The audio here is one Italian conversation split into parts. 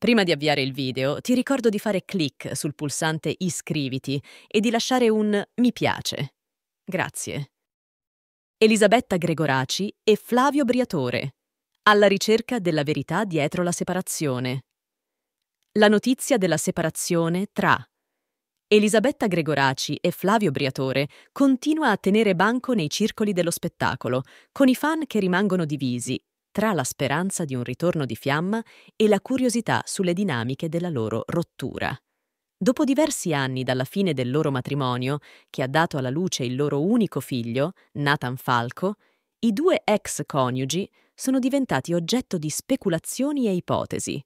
Prima di avviare il video ti ricordo di fare clic sul pulsante iscriviti e di lasciare un mi piace. Grazie. Elisabetta Gregoraci e Flavio Briatore. Alla ricerca della verità dietro la separazione. La notizia della separazione tra Elisabetta Gregoraci e Flavio Briatore continua a tenere banco nei circoli dello spettacolo, con i fan che rimangono divisi tra la speranza di un ritorno di fiamma e la curiosità sulle dinamiche della loro rottura. Dopo diversi anni dalla fine del loro matrimonio, che ha dato alla luce il loro unico figlio, Nathan Falco, i due ex coniugi sono diventati oggetto di speculazioni e ipotesi.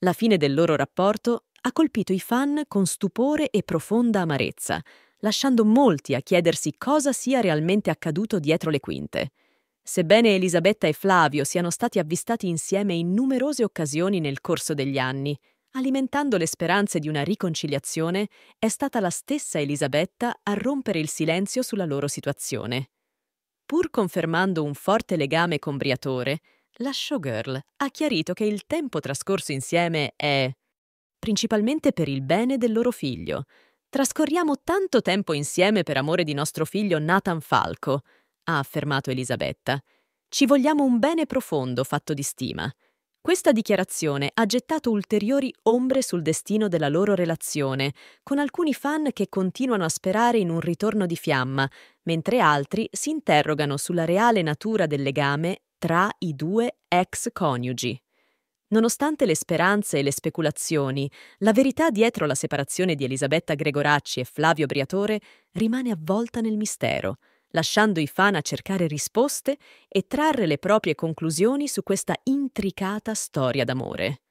La fine del loro rapporto ha colpito i fan con stupore e profonda amarezza, lasciando molti a chiedersi cosa sia realmente accaduto dietro le quinte. Sebbene Elisabetta e Flavio siano stati avvistati insieme in numerose occasioni nel corso degli anni, alimentando le speranze di una riconciliazione, è stata la stessa Elisabetta a rompere il silenzio sulla loro situazione. Pur confermando un forte legame con Briatore, la showgirl ha chiarito che il tempo trascorso insieme è principalmente per il bene del loro figlio. Trascorriamo tanto tempo insieme per amore di nostro figlio Nathan Falco, ha affermato Elisabetta. Ci vogliamo un bene profondo fatto di stima. Questa dichiarazione ha gettato ulteriori ombre sul destino della loro relazione, con alcuni fan che continuano a sperare in un ritorno di fiamma, mentre altri si interrogano sulla reale natura del legame tra i due ex coniugi. Nonostante le speranze e le speculazioni, la verità dietro la separazione di Elisabetta Gregoracci e Flavio Briatore rimane avvolta nel mistero lasciando i fan a cercare risposte e trarre le proprie conclusioni su questa intricata storia d'amore.